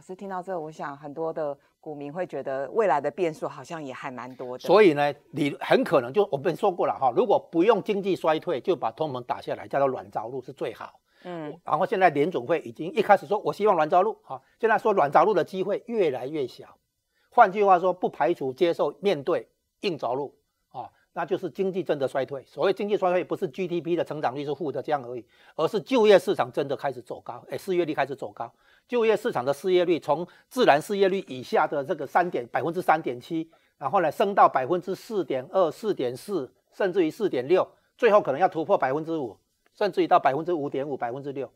老师听到这，我想很多的股民会觉得未来的变数好像也还蛮多的。所以呢，你很可能就我们说过了哈，如果不用经济衰退就把通膨打下来，叫做软着陆是最好。嗯，然后现在联总会已经一开始说我希望软着陆哈，现在说软着陆的机会越来越小。换句话说，不排除接受面对硬着陆。那就是经济真的衰退。所谓经济衰退，不是 GDP 的成长率是负的这样而已，而是就业市场真的开始走高，哎，失业率开始走高。就业市场的失业率从自然失业率以下的这个三点百分之三点七，然后呢升到百分之四点二、四点四，甚至于四点六，最后可能要突破百分之五，甚至于到百分之五点五、百分之六，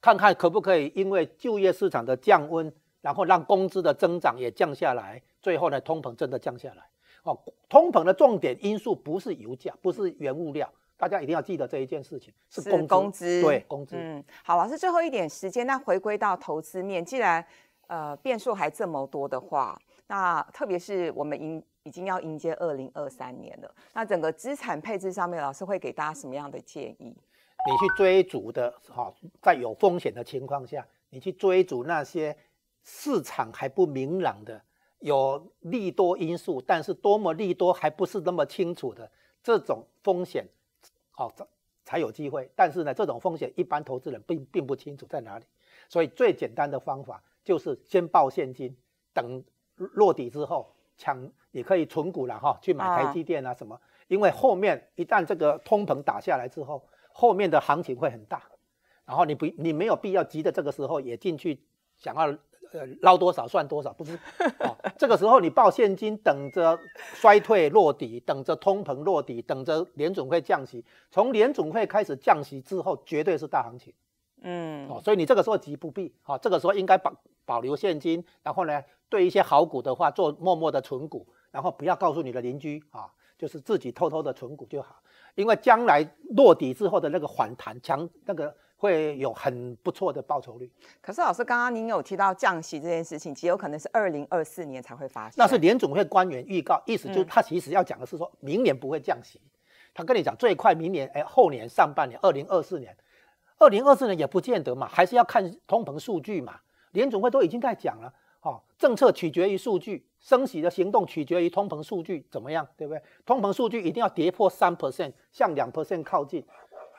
看看可不可以因为就业市场的降温，然后让工资的增长也降下来，最后呢通膨真的降下来。哦，通膨的重点因素不是油价，不是原物料，大家一定要记得这一件事情，是工资。工资对工资。嗯，好，老师最后一点时间，那回归到投资面，既然呃变数还这么多的话，那特别是我们迎已经要迎接二零二三年了，那整个资产配置上面，老师会给大家什么样的建议？你去追逐的哈，在有风险的情况下，你去追逐那些市场还不明朗的。有利多因素，但是多么利多还不是那么清楚的这种风险，好，这才有机会。但是呢，这种风险一般投资人并并不清楚在哪里。所以最简单的方法就是先报现金，等落底之后抢，也可以存股了哈，去买台积电啊什么。因为后面一旦这个通膨打下来之后，后面的行情会很大。然后你不你没有必要急着这个时候也进去想要。捞多少算多少，不是？哦，这个时候你报现金，等着衰退落底，等着通膨落底，等着联总会降息。从联总会开始降息之后，绝对是大行情。嗯，哦，所以你这个时候急不必，哈，这个时候应该保保留现金，然后呢，对一些好股的话做默默的存股，然后不要告诉你的邻居啊。就是自己偷偷的存股就好，因为将来落底之后的那个反弹强，那个会有很不错的报酬率。可是老师，刚刚您有提到降息这件事情，极有可能是二零二四年才会发生。那是联总会官员预告，意思就是他其实要讲的是说明年不会降息，他跟你讲最快明年，哎后年上半年二零二四年，二零二四年也不见得嘛，还是要看通膨数据嘛。联总会都已经在讲了。哦，政策取决于数据，升息的行动取决于通膨数据怎么样，对不对？通膨数据一定要跌破三 percent，向两 percent 靠近。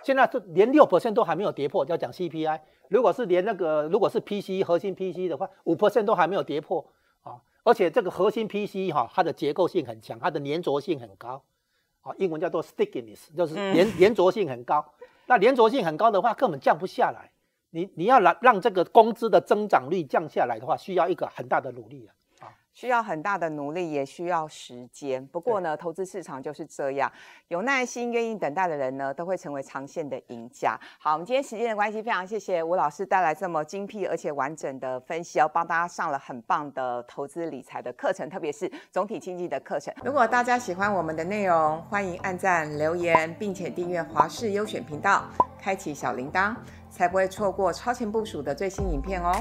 现在是连六 percent 都还没有跌破，要讲 C P I。如果是连那个，如果是 P C 核心 P C 的话，五 percent 都还没有跌破啊。而且这个核心 P C 哈，它的结构性很强，它的粘着性很高，啊，英文叫做 stickiness，就是粘粘着性很高。那粘着性很高的话，根本降不下来。你你要让让这个工资的增长率降下来的话，需要一个很大的努力啊。啊，需要很大的努力，也需要时间。不过呢，投资市场就是这样，有耐心、愿意等待的人呢，都会成为长线的赢家。好，我们今天时间的关系，非常谢谢吴老师带来这么精辟而且完整的分析，哦，帮大家上了很棒的投资理财的课程，特别是总体经济的课程。如果大家喜欢我们的内容，欢迎按赞、留言，并且订阅华视优选频道。开启小铃铛，才不会错过超前部署的最新影片哦。